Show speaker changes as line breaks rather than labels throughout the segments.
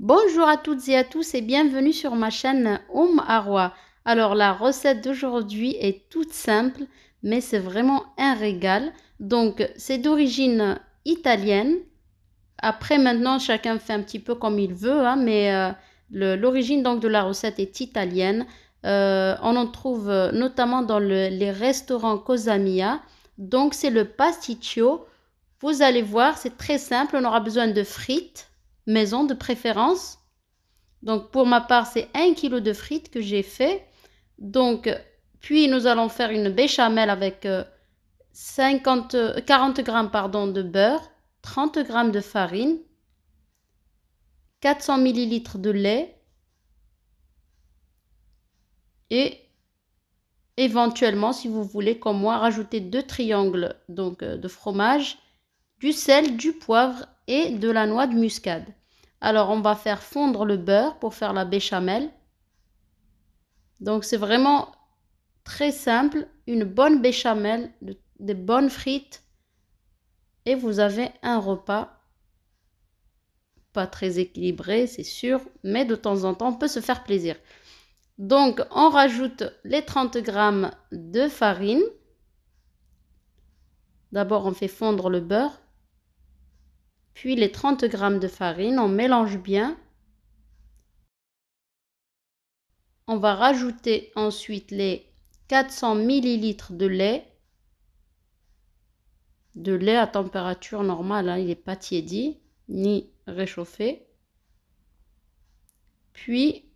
Bonjour à toutes et à tous et bienvenue sur ma chaîne Oum Arwa. Alors la recette d'aujourd'hui est toute simple mais c'est vraiment un régal. Donc c'est d'origine italienne. Après maintenant chacun fait un petit peu comme il veut hein, mais euh, l'origine donc de la recette est italienne. Euh, on en trouve euh, notamment dans les restaurants Cosamia. Donc c'est le pasticcio. Vous allez voir c'est très simple on aura besoin de frites maison de préférence. Donc pour ma part, c'est 1 kg de frites que j'ai fait. Donc puis nous allons faire une béchamel avec 50 40 g pardon de beurre, 30 g de farine, 400 ml de lait et éventuellement si vous voulez comme moi rajouter deux triangles donc euh, de fromage du sel, du poivre et de la noix de muscade. Alors on va faire fondre le beurre pour faire la béchamel. Donc c'est vraiment très simple, une bonne béchamel, des bonnes frites et vous avez un repas pas très équilibré, c'est sûr, mais de temps en temps on peut se faire plaisir. Donc on rajoute les 30 grammes de farine. D'abord on fait fondre le beurre. Puis les 30 g de farine, on mélange bien. On va rajouter ensuite les 400 ml de lait. De lait à température normale, hein, il n'est pas tiédi ni réchauffé. Puis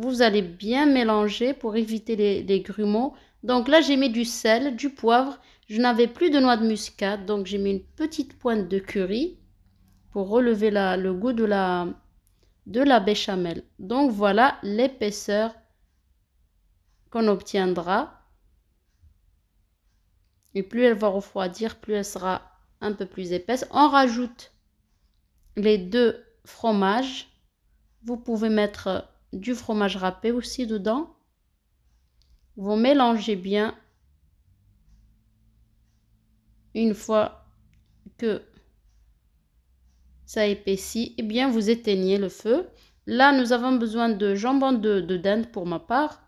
vous allez bien mélanger pour éviter les, grumeaux. Donc là, j'ai mis du sel, du poivre. Je n'avais plus de noix de muscade, donc j'ai mis une petite pointe de curry pour relever le goût de la, de la béchamel. Donc voilà l'épaisseur qu'on obtiendra. Et plus elle va refroidir, plus elle sera un peu plus épaisse. On rajoute les deux fromages. Vous pouvez mettre du fromage râpé aussi dedans. Vous mélangez bien une fois que ça épaissit, et eh bien vous éteignez le feu. Là, nous avons besoin de jambon de, de dinde pour ma part.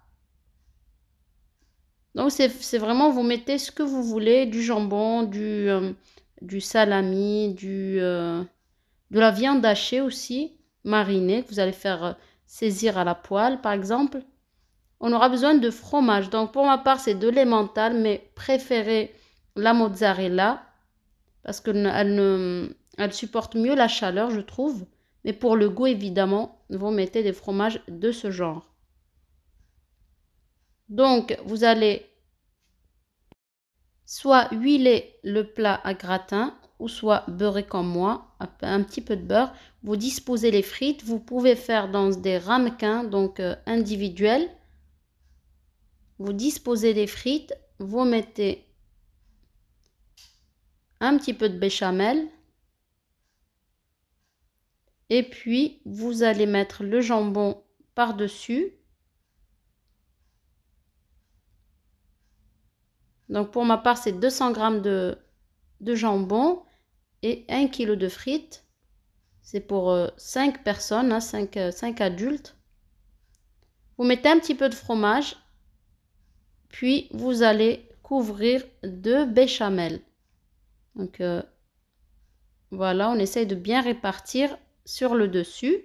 Donc, c'est vraiment, vous mettez ce que vous voulez, du jambon, du, euh, salami, du, euh, de la viande hachée aussi, marinée, vous allez faire euh, saisir à la poêle, par exemple, on aura besoin de fromage. Donc pour ma part, c'est de l'emmental, mais préférez la mozzarella parce qu'elle supporte mieux la chaleur, je trouve. Mais pour le goût, évidemment, vous mettez des fromages de ce genre. Donc, vous allez soit huiler le plat à gratin, ou soit beurré comme moi, un petit peu de beurre. Vous disposez les frites, vous pouvez faire dans des ramequins, donc euh, individuels. Vous disposez les frites, vous mettez un petit peu de béchamel. Et puis, vous allez mettre le jambon par-dessus. Donc, pour ma part, c'est 200 g de jambon et 1 kg de frites. C'est pour 5 euh, personnes, hein, 5, 5 euh, adultes. Vous mettez un petit peu de fromage, puis vous allez couvrir de béchamel. Donc euh, voilà, on essaye de bien répartir sur le dessus.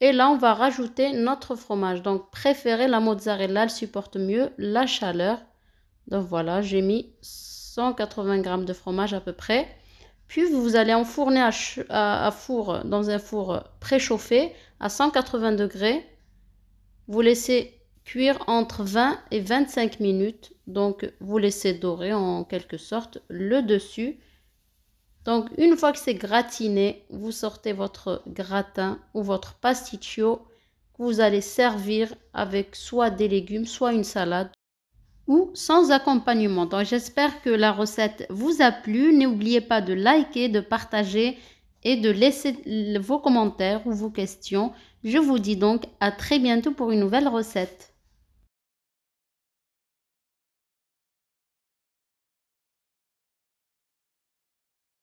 Et là, on va rajouter notre fromage. Donc, préférez la mozzarella, elle supporte mieux la chaleur. Donc voilà, j'ai mis 180 g de fromage à peu près. Puis vous allez enfourner à, à, four, dans un four préchauffé à 180 degrés. Vous laissez cuire entre 20 et 25 minutes. Donc vous laissez dorer en quelque sorte le dessus. Donc une fois que c'est gratiné, vous sortez votre gratin ou votre pasticcio que vous allez servir avec soit des légumes, soit une salade ou sans accompagnement. Donc j'espère que la recette vous a plu. N'oubliez pas de liker, de partager et de laisser vos commentaires ou vos questions. Je vous dis donc à très bientôt pour une nouvelle recette.